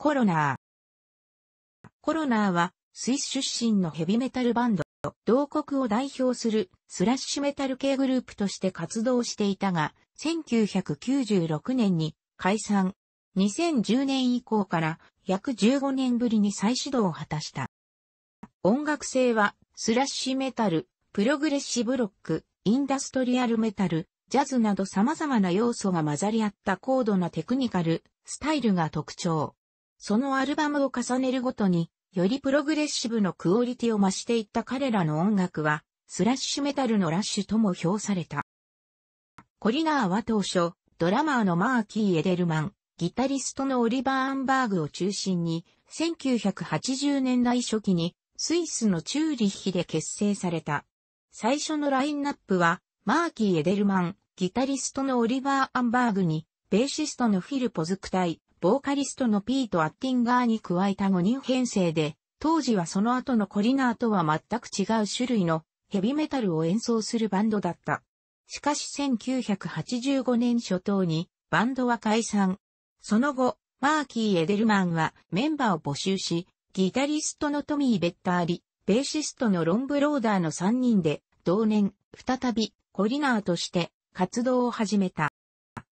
コロナー。コロナーは、スイス出身のヘビメタルバンド、同国を代表するスラッシュメタル系グループとして活動していたが、1996年に解散。2010年以降から約15年ぶりに再始動を果たした。音楽性は、スラッシュメタル、プログレッシブロック、インダストリアルメタル、ジャズなど様々な要素が混ざり合った高度なテクニカル、スタイルが特徴。そのアルバムを重ねるごとに、よりプログレッシブのクオリティを増していった彼らの音楽は、スラッシュメタルのラッシュとも評された。コリナーは当初、ドラマーのマーキー・エデルマン、ギタリストのオリバー・アンバーグを中心に、1980年代初期にスイスのチューリッヒで結成された。最初のラインナップは、マーキー・エデルマン、ギタリストのオリバー・アンバーグに、ベーシストのフィル・ポズクタイ、ボーカリストのピート・アッティンガーに加えた5人編成で、当時はその後のコリナーとは全く違う種類のヘビメタルを演奏するバンドだった。しかし1985年初頭にバンドは解散。その後、マーキー・エデルマンはメンバーを募集し、ギタリストのトミー・ベッターリ、ベーシストのロンブローダーの3人で、同年、再び、コリナーとして活動を始めた。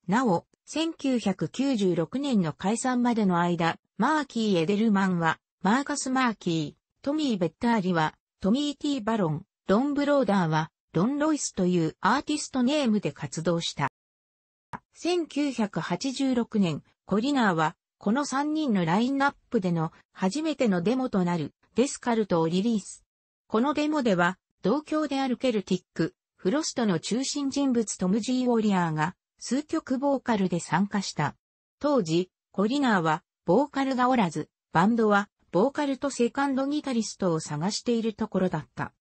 なお、1996年の解散までの間、マーキー・エデルマンは、マーカス・マーキー、トミー・ベッターリは、トミー・ティー・バロン、ロン・ブローダーは、ロン・ロイスというアーティストネームで活動した。1986年、コリナーは、この3人のラインナップでの初めてのデモとなるデスカルトをリリース。このデモでは、同郷であるケルティック、フロストの中心人物トム・ジー・ウォリアーが、数曲ボーカルで参加した。当時、コリナーは、ボーカルがおらず、バンドは、ボーカルとセカンドギタリストを探しているところだった。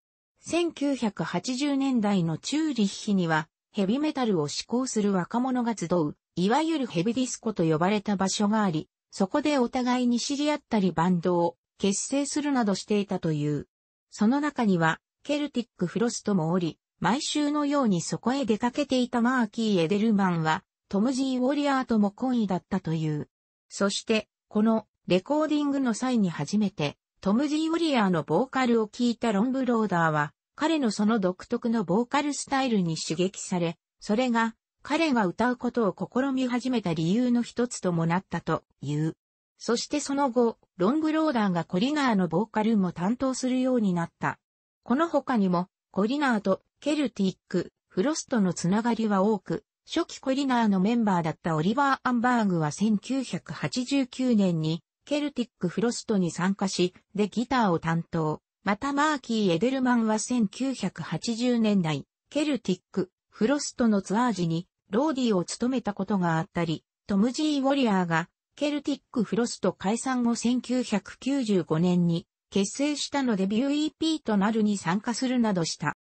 1980年代のチューリッヒには、ヘビメタルを志向する若者が集う、いわゆるヘビディスコと呼ばれた場所があり、そこでお互いに知り合ったりバンドを結成するなどしていたという。その中には、ケルティック・フロストもおり、毎週のようにそこへ出かけていたマーキー・エデルマンは、トム・ジー・ウォリアーとも懇意だったという。そして、このレコーディングの際に初めて、トム・ジー・ウォリアーのボーカルを聴いたロンブローダーは、彼のその独特のボーカルスタイルに刺激され、それが彼が歌うことを試み始めた理由の一つともなったという。そしてその後、ロングローダーがコリナーのボーカルも担当するようになった。この他にも、コリナーとケルティック、フロストのつながりは多く、初期コリナーのメンバーだったオリバー・アンバーグは1989年にケルティック・フロストに参加し、でギターを担当。またマーキー・エデルマンは1980年代、ケルティック・フロストのツアー時にローディを務めたことがあったり、トム・ジー・ウォリアーがケルティック・フロスト解散後1995年に結成したのデビュー EP となるに参加するなどした。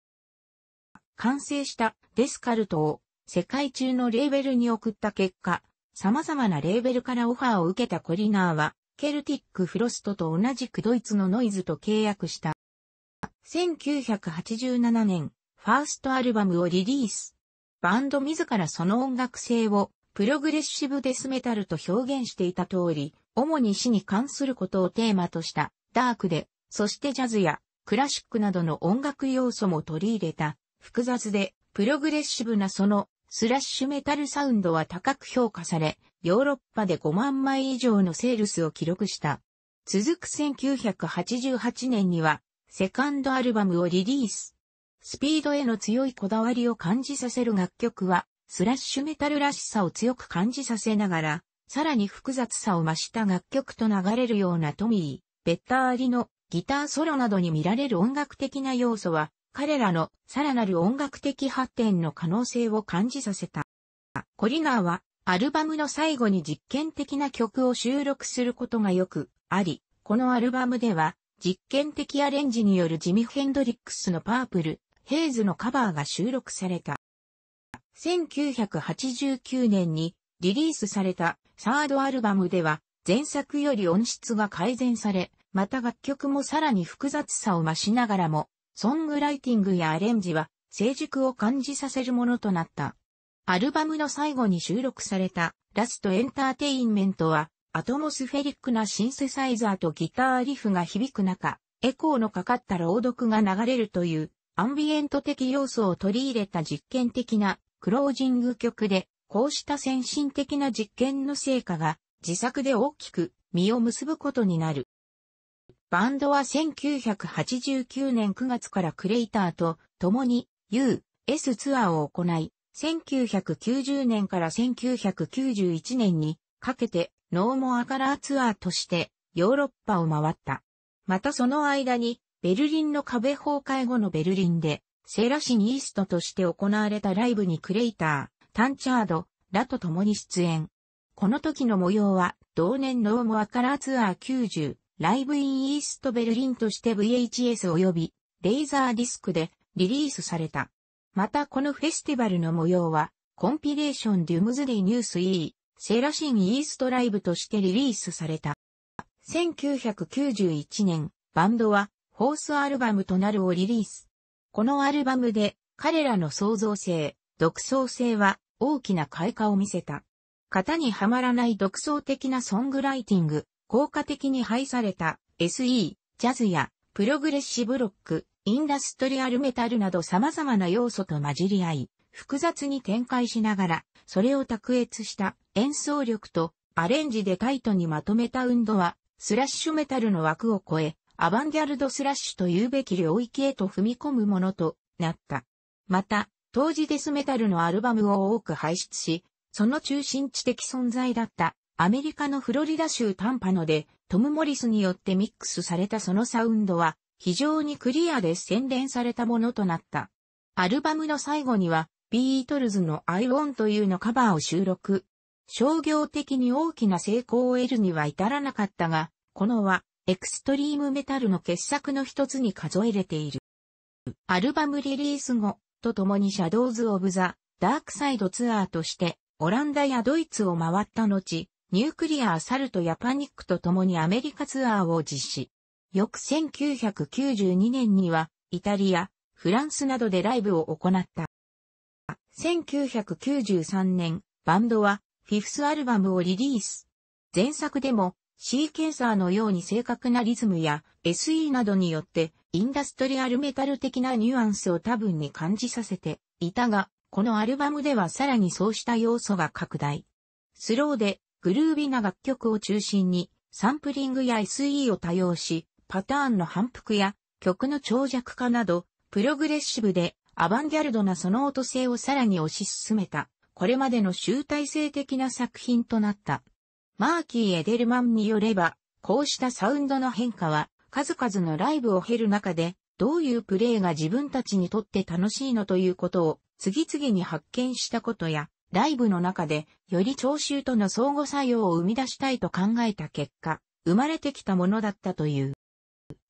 完成したデスカルトを世界中のレーベルに送った結果、様々なレーベルからオファーを受けたコリナーは、ケルティック・フロストと同じくドイツのノイズと契約した。1987年、ファーストアルバムをリリース。バンド自らその音楽性をプログレッシブデスメタルと表現していた通り、主に死に関することをテーマとしたダークで、そしてジャズやクラシックなどの音楽要素も取り入れた複雑で、プログレッシブなその、スラッシュメタルサウンドは高く評価され、ヨーロッパで5万枚以上のセールスを記録した。続く1988年には、セカンドアルバムをリリース。スピードへの強いこだわりを感じさせる楽曲は、スラッシュメタルらしさを強く感じさせながら、さらに複雑さを増した楽曲と流れるようなトミー、ベッターリのギターソロなどに見られる音楽的な要素は、彼らのさらなる音楽的発展の可能性を感じさせた。コリナーはアルバムの最後に実験的な曲を収録することがよくあり、このアルバムでは実験的アレンジによるジミ・ヘンドリックスのパープル、ヘイズのカバーが収録された。1989年にリリースされたサードアルバムでは前作より音質が改善され、また楽曲もさらに複雑さを増しながらもソングライティングやアレンジは成熟を感じさせるものとなった。アルバムの最後に収録されたラストエンターテインメントはアトモスフェリックなシンセサイザーとギターリフが響く中、エコーのかかった朗読が流れるというアンビエント的要素を取り入れた実験的なクロージング曲で、こうした先進的な実験の成果が自作で大きく実を結ぶことになる。バンドは1989年9月からクレイターと共に U.S. ツアーを行い、1990年から1991年にかけてノーモアカラーツアーとしてヨーロッパを回った。またその間にベルリンの壁崩壊後のベルリンでセラシニーストとして行われたライブにクレイター、タンチャードらと共に出演。この時の模様は同年ノーモアカラーツアー90ライブインイーストベルリンとして VHS 及びレーザーディスクでリリースされた。またこのフェスティバルの模様は、コンピレーションデュムズディニュース E、セーラシンイーストライブとしてリリースされた。1991年、バンドは、フォースアルバムとなるをリリース。このアルバムで、彼らの創造性、独創性は、大きな開花を見せた。型にはまらない独創的なソングライティング、効果的に配された SE、ジャズやプログレッシブロック、インダストリアルメタルなど様々な要素と混じり合い、複雑に展開しながら、それを卓越した演奏力とアレンジでタイトにまとめた運動は、スラッシュメタルの枠を超え、アバンギャルドスラッシュというべき領域へと踏み込むものとなった。また、当時デスメタルのアルバムを多く輩出し、その中心地的存在だったアメリカのフロリダ州タンパノでトム・モリスによってミックスされたそのサウンドは非常にクリアで洗練されたものとなった。アルバムの最後にはビートルズの I Want というのカバーを収録。商業的に大きな成功を得るには至らなかったが、このはエクストリームメタルの傑作の一つに数えれている。アルバムリリース後と共にシャドウズ・オブ・ザ・ダークサイドツアーとしてオランダやドイツを回った後、ニュークリアーサルトやパニックと共にアメリカツアーを実施。翌1992年には、イタリア、フランスなどでライブを行った。1993年、バンドは、フィフスアルバムをリリース。前作でも、シーケンサーのように正確なリズムや SE などによってインダストリアルメタル的なニュアンスを多分に感じさせていたが、このアルバムではさらにそうした要素が拡大。スローでグルービな楽曲を中心に、サンプリングや SE を多用し、パターンの反復や曲の長尺化など、プログレッシブでアバンギャルドなその音性をさらに推し進めた、これまでの集大成的な作品となった。マーキー・エデルマンによれば、こうしたサウンドの変化は、数々のライブを経る中で、どういうプレイが自分たちにとって楽しいのということを次々に発見したことや、ライブの中でより聴衆との相互作用を生み出したいと考えた結果、生まれてきたものだったという。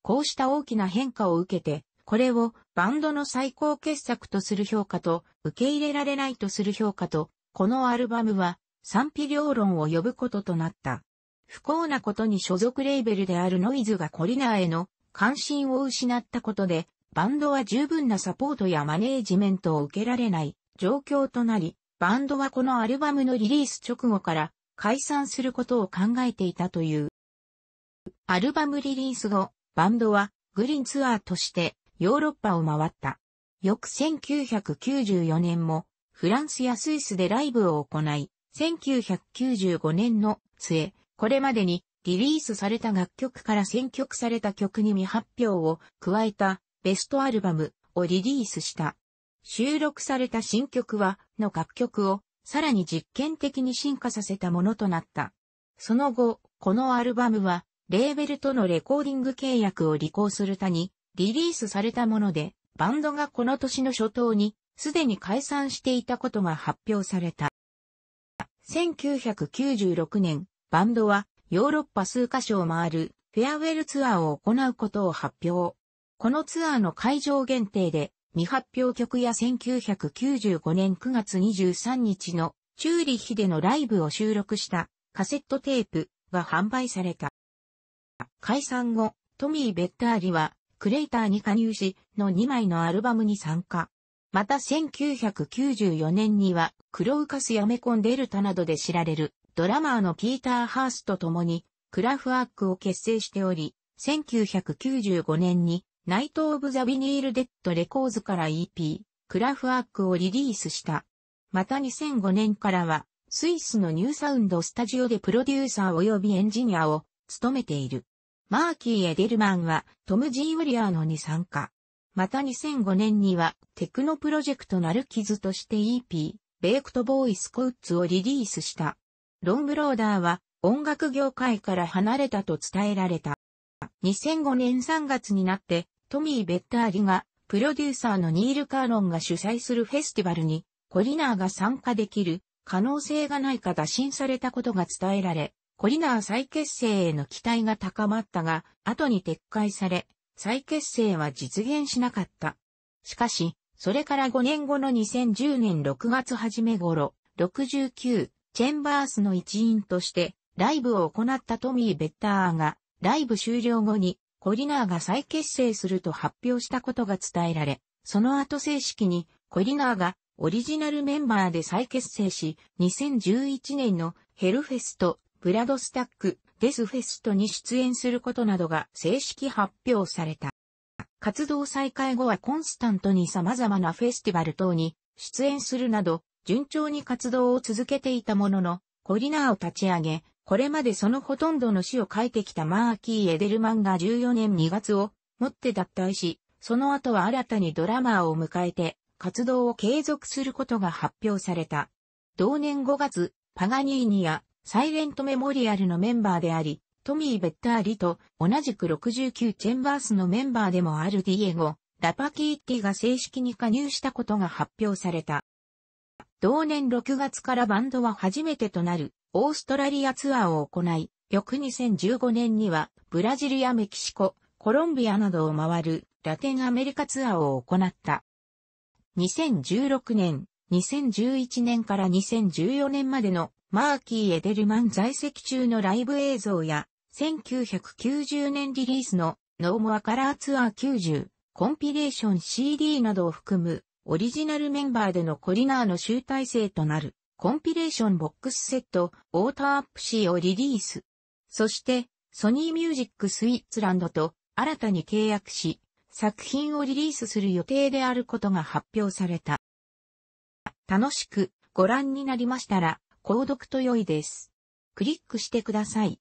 こうした大きな変化を受けて、これをバンドの最高傑作とする評価と、受け入れられないとする評価と、このアルバムは賛否両論を呼ぶこととなった。不幸なことに所属レーベルであるノイズがコリナーへの関心を失ったことで、バンドは十分なサポートやマネージメントを受けられない状況となり、バンドはこのアルバムのリリース直後から解散することを考えていたという。アルバムリリース後、バンドはグリーンツアーとしてヨーロッパを回った。翌1994年もフランスやスイスでライブを行い、1995年の末、これまでにリリースされた楽曲から選曲された曲に未発表を加えたベストアルバムをリリースした。収録された新曲は、の楽曲を、さらに実験的に進化させたものとなった。その後、このアルバムは、レーベルとのレコーディング契約を履行する他に、リリースされたもので、バンドがこの年の初頭に、すでに解散していたことが発表された。1996年、バンドは、ヨーロッパ数カ所を回る、フェアウェルツアーを行うことを発表。このツアーの会場限定で、未発表曲や1995年9月23日のチューリヒでのライブを収録したカセットテープが販売された。解散後、トミー・ベッターリはクレイターに加入しの2枚のアルバムに参加。また1994年にはクロウカスやメコン・デルタなどで知られるドラマーのピーター・ハースと共にクラフワークを結成しており、1995年にナイト・オブ・ザ・ビニール・デッド・レコーズから EP、クラフアークをリリースした。また2005年からは、スイスのニューサウンドスタジオでプロデューサー及びエンジニアを務めている。マーキー・エデルマンはトム・ジー・ウィリアーノに参加。また2005年にはテクノプロジェクトなる傷として EP、ベイクト・ボーイ・スコウッツをリリースした。ロングローダーは音楽業界から離れたと伝えられた。2005年3月になってトミー・ベッターリが、プロデューサーのニール・カーロンが主催するフェスティバルに、コリナーが参加できる可能性がないか打診されたことが伝えられ、コリナー再結成への期待が高まったが、後に撤回され、再結成は実現しなかった。しかし、それから5年後の2010年6月初め頃、69、チェンバースの一員として、ライブを行ったトミー・ベッターが、ライブ終了後に、コリナーが再結成すると発表したことが伝えられ、その後正式にコリナーがオリジナルメンバーで再結成し、2011年のヘルフェスト、ブラドスタック、デスフェストに出演することなどが正式発表された。活動再開後はコンスタントに様々なフェスティバル等に出演するなど、順調に活動を続けていたものの、コリナーを立ち上げ、これまでそのほとんどの詩を書いてきたマーキー・エデルマンが14年2月をもって脱退し、その後は新たにドラマーを迎えて活動を継続することが発表された。同年5月、パガニーニやサイレントメモリアルのメンバーであり、トミー・ベッターリと同じく69チェンバースのメンバーでもあるディエゴ、ラパキーッティが正式に加入したことが発表された。同年6月からバンドは初めてとなるオーストラリアツアーを行い、翌2015年にはブラジルやメキシコ、コロンビアなどを回るラテンアメリカツアーを行った。2016年、2011年から2014年までのマーキー・エデルマン在籍中のライブ映像や1990年リリースのノーモアカラーツアー90コンピレーション CD などを含むオリジナルメンバーでのコリナーの集大成となる。コンピレーションボックスセット、ウォーターアップ C をリリース。そして、ソニーミュージックスイッツランドと新たに契約し、作品をリリースする予定であることが発表された。楽しくご覧になりましたら、購読と良いです。クリックしてください。